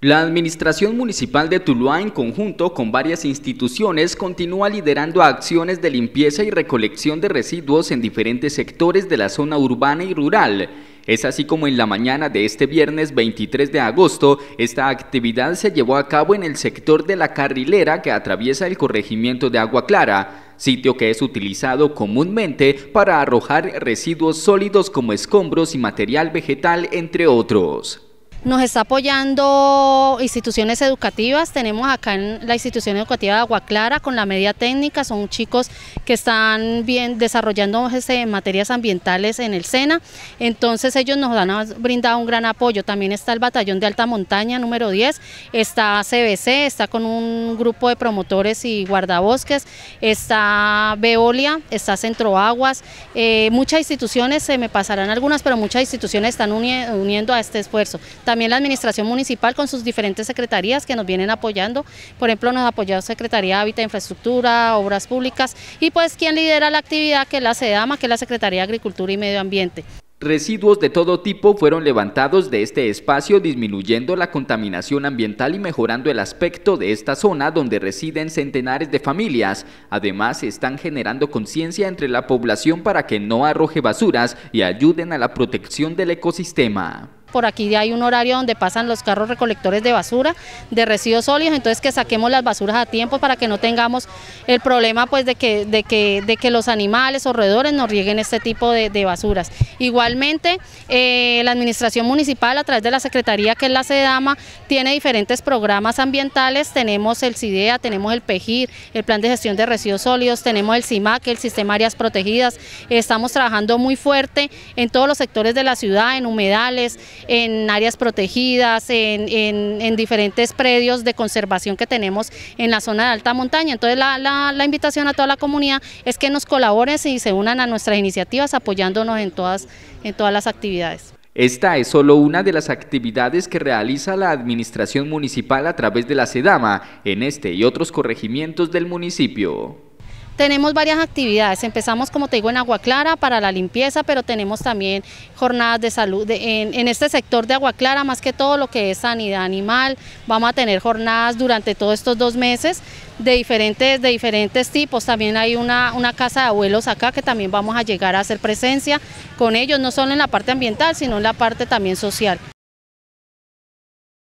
La Administración Municipal de Tuluá, en conjunto con varias instituciones, continúa liderando acciones de limpieza y recolección de residuos en diferentes sectores de la zona urbana y rural. Es así como en la mañana de este viernes 23 de agosto, esta actividad se llevó a cabo en el sector de la carrilera que atraviesa el corregimiento de Agua Clara sitio que es utilizado comúnmente para arrojar residuos sólidos como escombros y material vegetal, entre otros. Nos está apoyando instituciones educativas, tenemos acá en la institución educativa de Agua Clara con la media técnica, son chicos que están bien desarrollando este, materias ambientales en el SENA, entonces ellos nos han brindado un gran apoyo, también está el batallón de alta montaña número 10, está CBC, está con un grupo de promotores y guardabosques, está Veolia, está Centro Aguas, eh, muchas instituciones, se me pasarán algunas, pero muchas instituciones están uniendo a este esfuerzo. También la administración municipal con sus diferentes secretarías que nos vienen apoyando. Por ejemplo, nos ha apoyado Secretaría de Hábitat, e Infraestructura, Obras Públicas y pues quien lidera la actividad que es la SEDAMA, que es la Secretaría de Agricultura y Medio Ambiente. Residuos de todo tipo fueron levantados de este espacio, disminuyendo la contaminación ambiental y mejorando el aspecto de esta zona donde residen centenares de familias. Además, están generando conciencia entre la población para que no arroje basuras y ayuden a la protección del ecosistema por aquí hay un horario donde pasan los carros recolectores de basura, de residuos sólidos, entonces que saquemos las basuras a tiempo para que no tengamos el problema pues de que, de que, de que los animales o roedores nos rieguen este tipo de, basuras. Igualmente, eh, la administración municipal a través de la Secretaría que es la CEDAMA, tiene diferentes programas ambientales, tenemos el CIDEA, tenemos el PEGIR, el Plan de Gestión de Residuos Sólidos, tenemos el CIMAC, el Sistema Áreas Protegidas, estamos trabajando muy fuerte en todos los sectores de la ciudad, en humedales, en áreas protegidas, en, diferentes predios de conservación que tenemos en la zona de alta montaña. Entonces la, invitación a toda la comunidad es que nos colaboren y se unan a nuestras iniciativas apoyándonos en todas, en todas las actividades. Esta es solo una de las actividades que realiza la Administración Municipal a través de la SEDAMA en este y otros corregimientos del municipio. Tenemos varias actividades, empezamos como te digo en Agua Clara para la limpieza, pero tenemos también jornadas de salud en, este sector de Agua Clara, más que todo lo que es sanidad animal, vamos a tener jornadas durante todos estos dos meses de diferentes, de diferentes tipos, también hay una, una casa de abuelos acá que también vamos a llegar a hacer presencia con ellos, no solo en la parte ambiental, sino en la parte también social.